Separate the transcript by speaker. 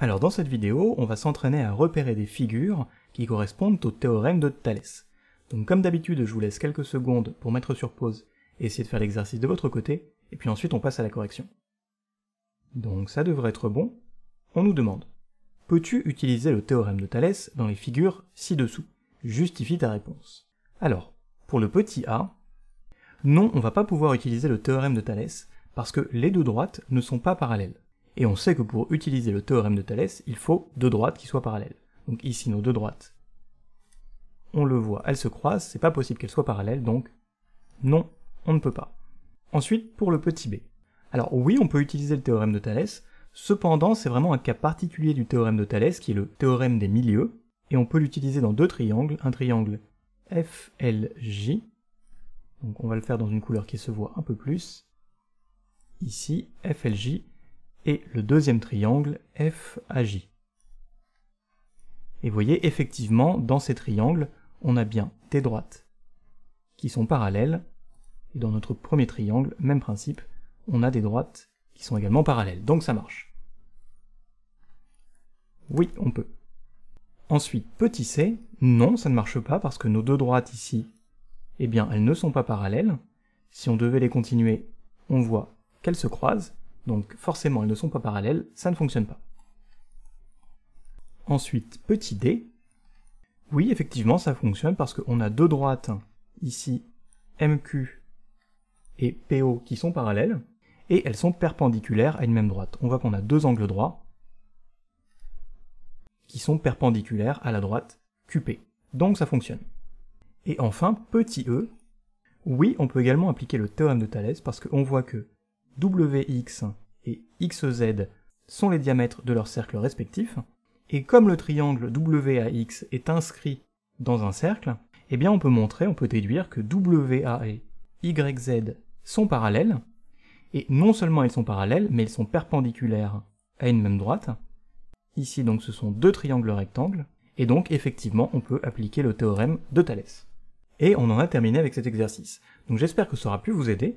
Speaker 1: Alors dans cette vidéo, on va s'entraîner à repérer des figures qui correspondent au théorème de Thalès. Donc comme d'habitude, je vous laisse quelques secondes pour mettre sur pause et essayer de faire l'exercice de votre côté, et puis ensuite on passe à la correction. Donc ça devrait être bon. On nous demande « Peux-tu utiliser le théorème de Thalès dans les figures ci-dessous Justifie ta réponse. » Alors, pour le petit a, non, on va pas pouvoir utiliser le théorème de Thalès, parce que les deux droites ne sont pas parallèles et on sait que pour utiliser le théorème de Thalès, il faut deux droites qui soient parallèles. Donc ici, nos deux droites, on le voit, elles se croisent, c'est pas possible qu'elles soient parallèles, donc non, on ne peut pas. Ensuite, pour le petit b. Alors oui, on peut utiliser le théorème de Thalès, cependant c'est vraiment un cas particulier du théorème de Thalès qui est le théorème des milieux, et on peut l'utiliser dans deux triangles, un triangle FLJ, donc on va le faire dans une couleur qui se voit un peu plus, ici, FLJ, et le deuxième triangle FAJ. Et vous voyez, effectivement, dans ces triangles, on a bien des droites qui sont parallèles, et dans notre premier triangle, même principe, on a des droites qui sont également parallèles, donc ça marche. Oui, on peut. Ensuite, petit c, non, ça ne marche pas, parce que nos deux droites ici, eh bien, elles ne sont pas parallèles. Si on devait les continuer, on voit qu'elles se croisent, donc forcément, elles ne sont pas parallèles, ça ne fonctionne pas. Ensuite, petit d. Oui, effectivement, ça fonctionne parce qu'on a deux droites, ici MQ et PO, qui sont parallèles, et elles sont perpendiculaires à une même droite. On voit qu'on a deux angles droits qui sont perpendiculaires à la droite QP. Donc ça fonctionne. Et enfin, petit e. Oui, on peut également appliquer le théorème de Thalès parce qu'on voit que Wx et Xz sont les diamètres de leurs cercles respectifs, et comme le triangle WAX est inscrit dans un cercle, eh bien on peut montrer, on peut déduire que WA et YZ sont parallèles, et non seulement ils sont parallèles, mais ils sont perpendiculaires à une même droite. Ici donc ce sont deux triangles rectangles, et donc effectivement on peut appliquer le théorème de Thalès. Et on en a terminé avec cet exercice. Donc j'espère que ça aura pu vous aider,